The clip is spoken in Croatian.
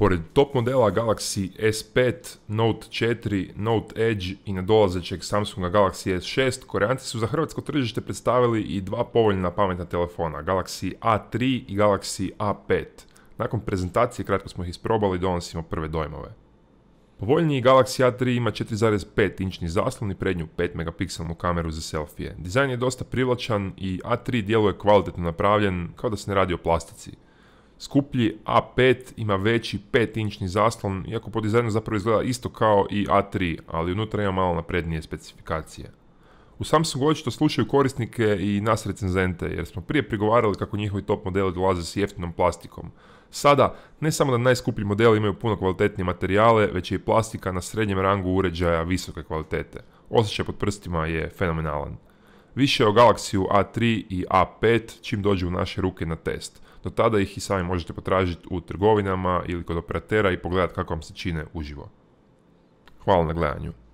Pored top modela Galaxy S5, Note 4, Note Edge i nadolazećeg Samsunga Galaxy S6, koreanci su za hrvatsko tržište predstavili i dva povoljna pametna telefona, Galaxy A3 i Galaxy A5. Nakon prezentacije kratko smo ih isprobali i donosimo prve dojmove. Povoljniji Galaxy A3 ima 4.5 inčni zaslon i prednju 5 megapikselnu kameru za selfije. Dizajn je dosta privlačan i A3 djeluje kvalitetno napravljen kao da se ne radi o plastici skuplji, A5 ima veći 5-inčni zaslon, iako po dizajnu zapravo izgleda isto kao i A3, ali unutra ima malo naprednije specifikacije. U Samsungu očito slušaju korisnike i nas recenzente, jer smo prije prigovarali kako njihovi top modeli dolaze s jeftinom plastikom. Sada, ne samo da najskuplji modeli imaju puno kvalitetnije materijale, već je i plastika na srednjem rangu uređaja visoke kvalitete. Osjećaj pod prstima je fenomenalan. Više o galaksiju A3 i A5 čim dođu u naše ruke na test. Do tada ih i sami možete potražiti u trgovinama ili kod operatera i pogledati kako vam se čine uživo. Hvala na gledanju.